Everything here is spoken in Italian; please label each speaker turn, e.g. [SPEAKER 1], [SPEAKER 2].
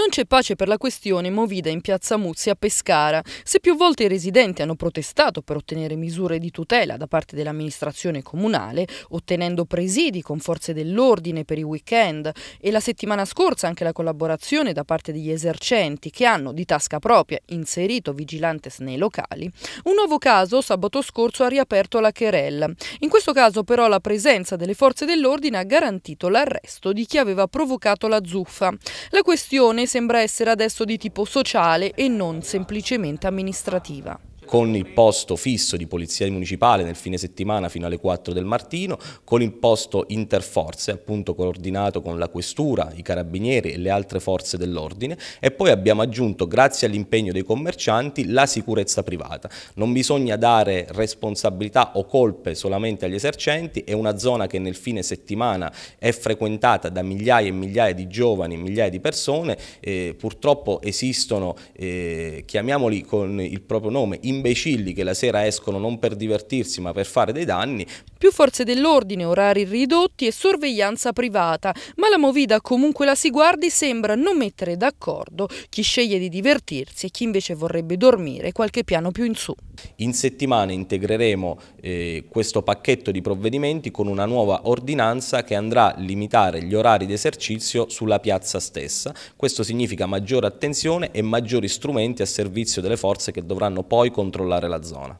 [SPEAKER 1] Non c'è pace per la questione movida in piazza Muzzi a Pescara. Se più volte i residenti hanno protestato per ottenere misure di tutela da parte dell'amministrazione comunale, ottenendo presidi con forze dell'ordine per i weekend e la settimana scorsa anche la collaborazione da parte degli esercenti che hanno di tasca propria inserito vigilantes nei locali, un nuovo caso sabato scorso ha riaperto la querella. In questo caso però la presenza delle forze dell'ordine ha garantito l'arresto di chi aveva provocato la zuffa. La questione sembra essere adesso di tipo sociale e non semplicemente amministrativa
[SPEAKER 2] con il posto fisso di polizia municipale nel fine settimana fino alle 4 del mattino, con il posto interforze, appunto coordinato con la questura, i carabinieri e le altre forze dell'ordine e poi abbiamo aggiunto, grazie all'impegno dei commercianti, la sicurezza privata. Non bisogna dare responsabilità o colpe solamente agli esercenti, è una zona che nel fine settimana è frequentata da migliaia e migliaia di giovani, migliaia di persone, eh, purtroppo esistono, eh, chiamiamoli con il proprio nome, immigrati imbecilli che la sera escono non per divertirsi ma per fare dei danni,
[SPEAKER 1] più forze dell'ordine, orari ridotti e sorveglianza privata, ma la movida comunque la si guardi sembra non mettere d'accordo chi sceglie di divertirsi e chi invece vorrebbe dormire qualche piano più in su.
[SPEAKER 2] In settimana integreremo eh, questo pacchetto di provvedimenti con una nuova ordinanza che andrà a limitare gli orari di esercizio sulla piazza stessa. Questo significa maggiore attenzione e maggiori strumenti a servizio delle forze che dovranno poi controllare la zona.